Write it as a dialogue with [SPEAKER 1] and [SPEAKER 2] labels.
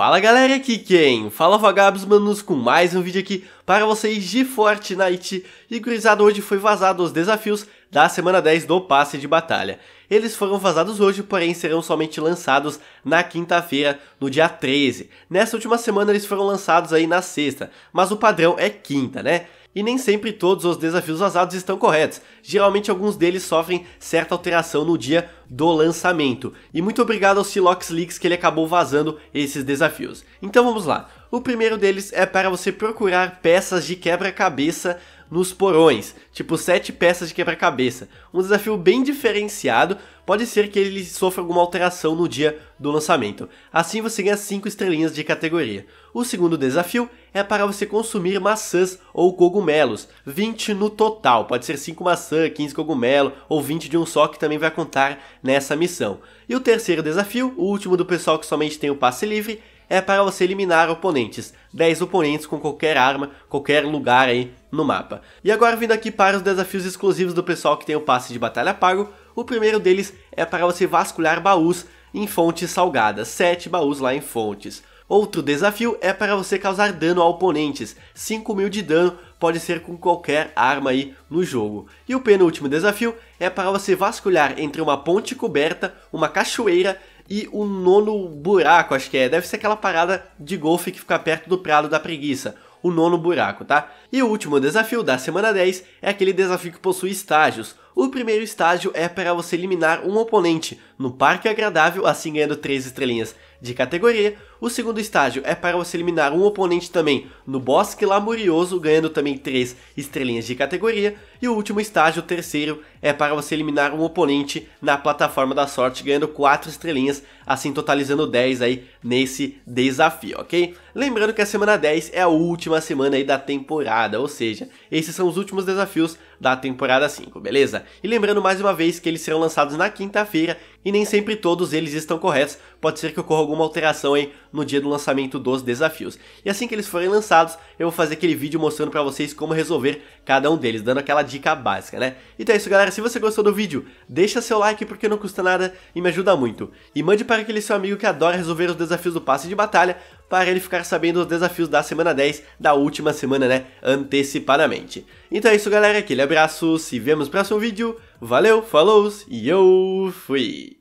[SPEAKER 1] Fala galera, aqui quem? Fala vagabos manos com mais um vídeo aqui para vocês de Fortnite E gurizada, hoje foi vazado os desafios da semana 10 do passe de batalha Eles foram vazados hoje, porém serão somente lançados na quinta-feira, no dia 13 Nessa última semana eles foram lançados aí na sexta, mas o padrão é quinta, né? E nem sempre todos os desafios vazados estão corretos. Geralmente alguns deles sofrem certa alteração no dia do lançamento. E muito obrigado ao Silox Leaks que ele acabou vazando esses desafios. Então vamos lá. O primeiro deles é para você procurar peças de quebra-cabeça nos porões, tipo sete peças de quebra-cabeça. Um desafio bem diferenciado, pode ser que ele sofra alguma alteração no dia do lançamento. Assim você ganha 5 estrelinhas de categoria. O segundo desafio é para você consumir maçãs ou cogumelos, 20 no total, pode ser 5 maçãs, 15 cogumelo ou 20 de um só que também vai contar nessa missão. E o terceiro desafio, o último do pessoal que somente tem o passe livre, é para você eliminar oponentes. 10 oponentes com qualquer arma, qualquer lugar aí no mapa. E agora vindo aqui para os desafios exclusivos do pessoal que tem o passe de batalha pago, o primeiro deles é para você vasculhar baús em fontes salgadas, 7 baús lá em fontes. Outro desafio é para você causar dano a oponentes, 5 mil de dano pode ser com qualquer arma aí no jogo. E o penúltimo desafio é para você vasculhar entre uma ponte coberta, uma cachoeira e o nono buraco, acho que é. Deve ser aquela parada de golfe que fica perto do Prado da Preguiça. O nono buraco, tá? E o último desafio da semana 10 é aquele desafio que possui estágios, o primeiro estágio é para você eliminar um oponente no Parque Agradável, assim ganhando 3 estrelinhas de categoria. O segundo estágio é para você eliminar um oponente também no Bosque Lamurioso, ganhando também 3 estrelinhas de categoria. E o último estágio, o terceiro, é para você eliminar um oponente na Plataforma da Sorte, ganhando 4 estrelinhas, assim totalizando 10 aí nesse desafio, ok? Lembrando que a semana 10 é a última semana aí da temporada, ou seja, esses são os últimos desafios da temporada 5, beleza? E lembrando mais uma vez que eles serão lançados na quinta-feira e nem sempre todos eles estão corretos, pode ser que ocorra alguma alteração aí no dia do lançamento dos desafios. E assim que eles forem lançados, eu vou fazer aquele vídeo mostrando para vocês como resolver cada um deles, dando aquela dica básica, né? Então é isso galera, se você gostou do vídeo, deixa seu like porque não custa nada e me ajuda muito. E mande para aquele seu amigo que adora resolver os desafios do passe de batalha, para ele ficar sabendo os desafios da semana 10 da última semana, né, antecipadamente. Então é isso, galera, aquele abraço, se vemos no próximo vídeo, valeu, falou e eu fui!